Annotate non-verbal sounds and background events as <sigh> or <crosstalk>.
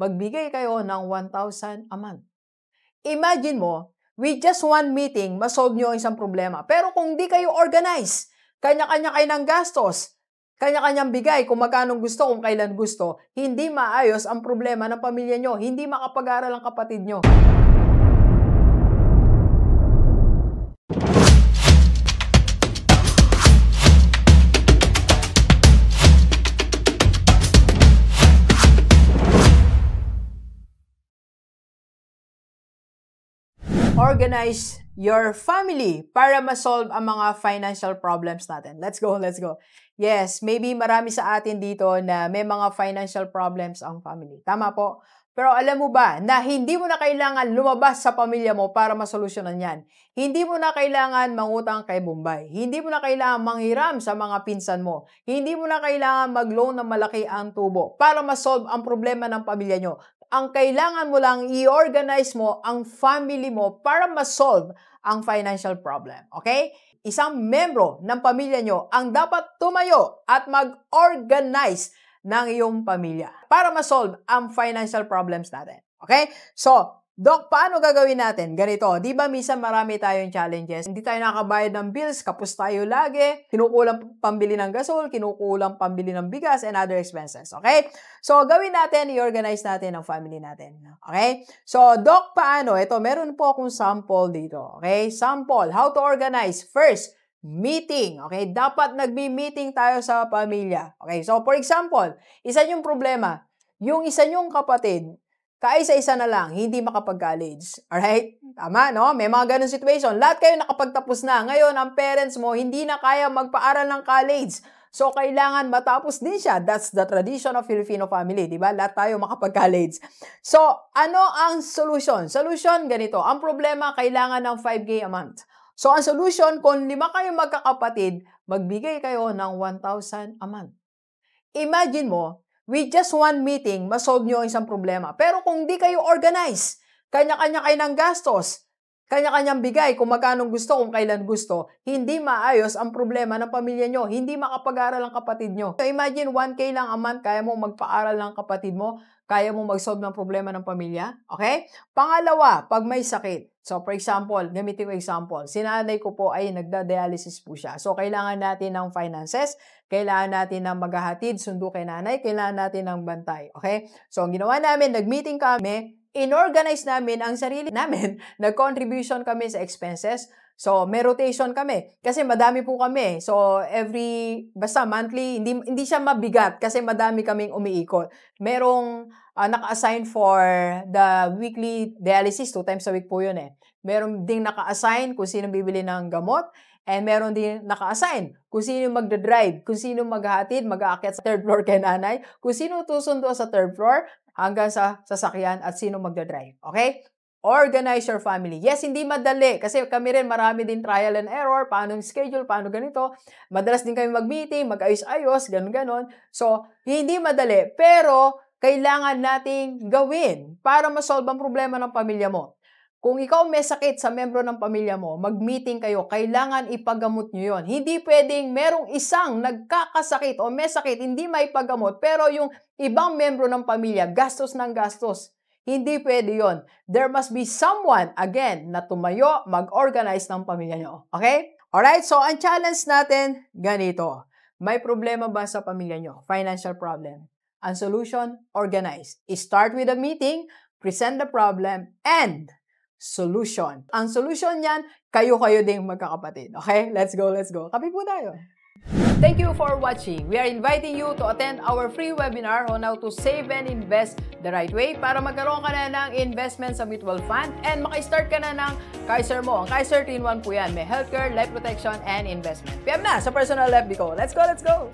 magbigay kayo ng 1,000 a month. Imagine mo, with just one meeting, masolve nyo isang problema. Pero kung di kayo organize, kanya-kanya kayo ng gastos, kanya-kanyang bigay kung magkano gusto, kung kailan gusto, hindi maayos ang problema ng pamilya nyo, hindi makapag-aral ang kapatid nyo. organize your family para ma-solve ang mga financial problems natin. Let's go, let's go. Yes, maybe marami sa atin dito na may mga financial problems ang family. Tama po. Pero alam mo ba na hindi mo na kailangan lumabas sa pamilya mo para masolusyonan yan. Hindi mo na kailangan mangutang kay Bombay. Hindi mo na kailangan manghiram sa mga pinsan mo. Hindi mo na kailangan mag-loan ng malaki ang tubo para masolve ang problema ng pamilya nyo ang kailangan mo lang i-organize mo ang family mo para ma-solve ang financial problem. Okay? Isang membro ng pamilya nyo ang dapat tumayo at mag-organize ng iyong pamilya para ma-solve ang financial problems natin. Okay? So, Doc, paano gagawin natin? Ganito, di ba minsan marami tayong challenges? Hindi tayo nakabayad ng bills, kapos tayo lagi, kinukulang pambili ng gasol, kinukulang pambili ng bigas, and other expenses. Okay? So, gawin natin, i-organize natin ang family natin. Okay? So, Doc, paano? Ito, meron po akong sample dito. Okay? Sample, how to organize. First, meeting. Okay? Dapat nagbi-meeting tayo sa pamilya. Okay? So, for example, isa yung problema, yung isa nyong kapatid, kaisa-isa na lang, hindi makapag-college. Alright? Tama, no? May mga ganun situation. Lahat kayo nakapagtapos na. Ngayon, ang parents mo hindi na kaya magpaaral ng college. So, kailangan matapos din siya. That's the tradition of Filipino family, di ba? Lahat tayo makapag-college. So, ano ang solution? Solution, ganito. Ang problema, kailangan ng 5K a month. So, ang solution, kung lima kayo magkakapatid, magbigay kayo ng 1,000 a month. Imagine mo, with just one meeting, masolve nyo isang problema. Pero kung di kayo organize, Kanya-kanya kayo ng gastos. Kanya-kanyang bigay kung magkano gusto, kung kailan gusto. Hindi maayos ang problema ng pamilya nyo. Hindi makapag-aral ang kapatid nyo. So imagine 1K lang a month, kaya mo magpa-aral ng kapatid mo kaya mo mag-solve ng problema ng pamilya. Okay? Pangalawa, pag may sakit. So, for example, gamitin ko example. Si nanay ko po ay nagda-dialysis po siya. So, kailangan natin ng finances, kailangan natin ng maghahatid, sundo kay nanay, kailangan natin ng bantay. Okay? So, ang ginawa namin, nag-meeting kami, inorganize namin ang sarili <laughs> namin, nag-contribution kami sa expenses, So, may rotation kami. Kasi madami po kami. Eh. So, every, basta monthly, hindi, hindi siya mabigat kasi madami kaming umiikot. Merong uh, naka-assign for the weekly dialysis, two times a week po yun eh. Meron ding naka-assign kung sino bibili ng gamot. And meron din naka-assign kung sino magdadrive, kung sino maghahatid, mag-aakyat sa third floor kay nanay, kung sino tusundo sa third floor hanggang sa sasakyan at sino magdadrive. Okay? Organize your family. Yes, hindi madali. Kasi kami rin, marami din trial and error. Paano yung schedule, paano ganito. Madalas din kami mag-meeting, mag-ayos-ayos, ganun-ganon. So, hindi madali. Pero, kailangan nating gawin para masolve ang problema ng pamilya mo. Kung ikaw may sakit sa membro ng pamilya mo, mag-meeting kayo, kailangan ipagamot nyo yon. Hindi pwedeng merong isang nagkakasakit o may sakit, hindi maipagamot, pero yung ibang membro ng pamilya, gastos ng gastos. Hindi pwede yon. There must be someone, again, na tumayo, mag-organize ng pamilya nyo. Okay? Alright, so ang challenge natin, ganito. May problema ba sa pamilya nyo? Financial problem. Ang solution, organize. Start with a meeting, present the problem, and solution. Ang solution niyan, kayo-kayo ding magkakapatid. Okay? Let's go, let's go. Kapi po tayo. Thank you for watching. We are inviting you to attend our free webinar on how to save and invest the right way para magkaroon ka na ng investment sa mutual fund and maka-start ka na ng Kaiser mo. Ang Kaiser 3-in-1 po yan. May healthcare, life protection, and investment. PM na sa personal FB ko. Let's go, let's go!